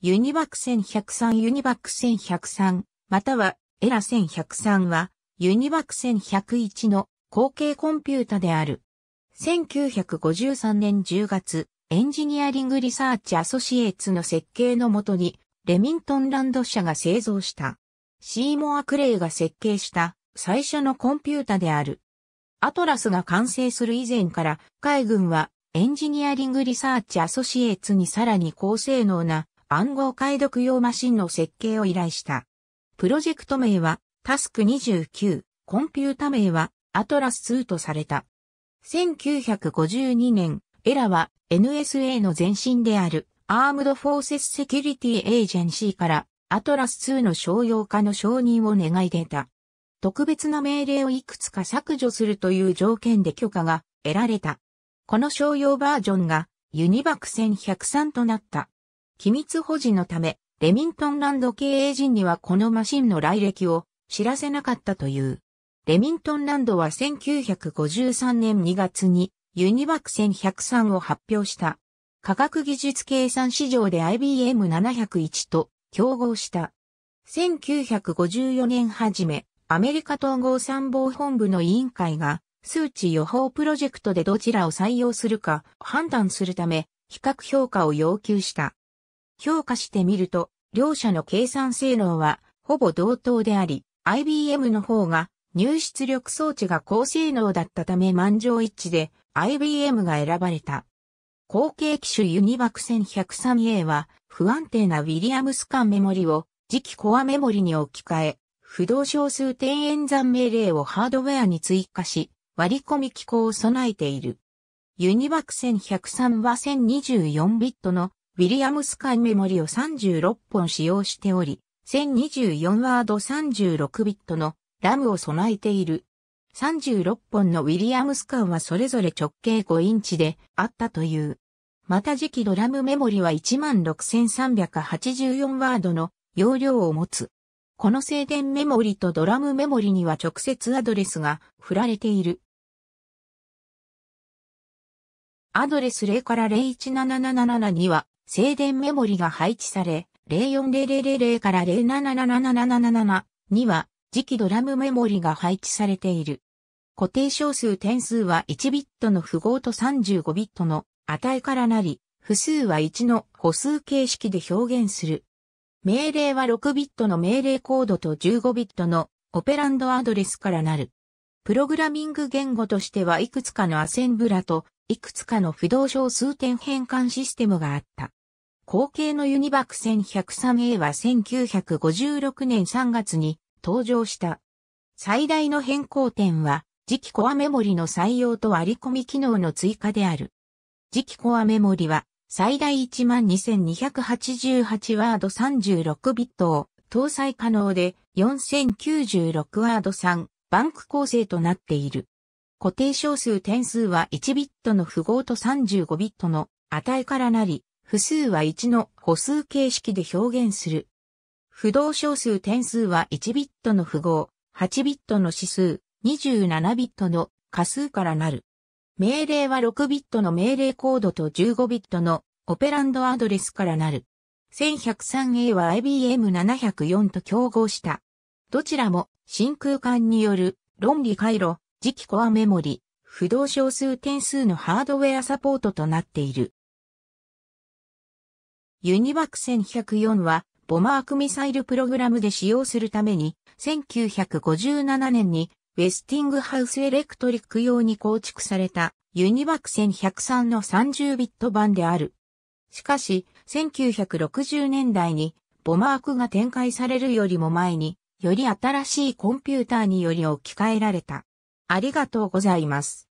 ユニバック1103ユニバック1103またはエラ1103はユニバック1101の後継コンピュータである。1953年10月、エンジニアリングリサーチアソシエーツの設計のもとに、レミントンランド社が製造した。シーモア・クレイが設計した最初のコンピュータである。アトラスが完成する以前から、海軍はエンジニアリングリサーチアソシエーツにさらに高性能な暗号解読用マシンの設計を依頼した。プロジェクト名はタスク29、コンピュータ名はアトラス2とされた。1952年、エラは NSA の前身であるアームドフォーセスセキュリティエージェンシーからアトラス2の商用化の承認を願い出た。特別な命令をいくつか削除するという条件で許可が得られた。この商用バージョンがユニバク1103となった。機密保持のため、レミントンランド経営陣にはこのマシンの来歴を知らせなかったという。レミントンランドは1953年2月にユニバック1103を発表した。科学技術計算市場で IBM701 と競合した。1954年初め、アメリカ統合参謀本部の委員会が数値予報プロジェクトでどちらを採用するか判断するため、比較評価を要求した。評価してみると、両者の計算性能はほぼ同等であり、IBM の方が入出力装置が高性能だったため満場一致で IBM が選ばれた。後継機種ユニバク 1103A は不安定なウィリアムス間メモリを次期コアメモリに置き換え、不動小数点演算命令をハードウェアに追加し、割り込み機構を備えている。ユニバク1103は1024ビットのウィリアムス間メモリを36本使用しており、1024ワード36ビットのラムを備えている。36本のウィリアムス間はそれぞれ直径5インチであったという。また次期ドラムメモリは16384ワードの容量を持つ。この静電メモリとドラムメモリには直接アドレスが振られている。アドレス0から01777には静電メモリが配置され、04000から0 7 7 7 7 7には、磁気ドラムメモリが配置されている。固定小数点数は1ビットの符号と35ビットの値からなり、不数は1の歩数形式で表現する。命令は6ビットの命令コードと15ビットのオペランドアドレスからなる。プログラミング言語としてはいくつかのアセンブラといくつかの不動小数点変換システムがあった。後継のユニバク 1103A は1956年3月に登場した。最大の変更点は、次期コアメモリの採用と割り込み機能の追加である。次期コアメモリは、最大12,288ワード36ビットを搭載可能で4096ワード3バンク構成となっている。固定小数点数は1ビットの符号と35ビットの値からなり、不数は1の歩数形式で表現する。不動小数点数は1ビットの符号、8ビットの指数、27ビットの仮数からなる。命令は6ビットの命令コードと15ビットのオペランドアドレスからなる。1103A は IBM704 と競合した。どちらも真空管による論理回路、磁気コアメモリ、不動小数点数のハードウェアサポートとなっている。ユニバク1104は、ボマークミサイルプログラムで使用するために、1957年に、ウェスティングハウスエレクトリック用に構築された、ユニバク1103の30ビット版である。しかし、1960年代に、ボマークが展開されるよりも前に、より新しいコンピューターにより置き換えられた。ありがとうございます。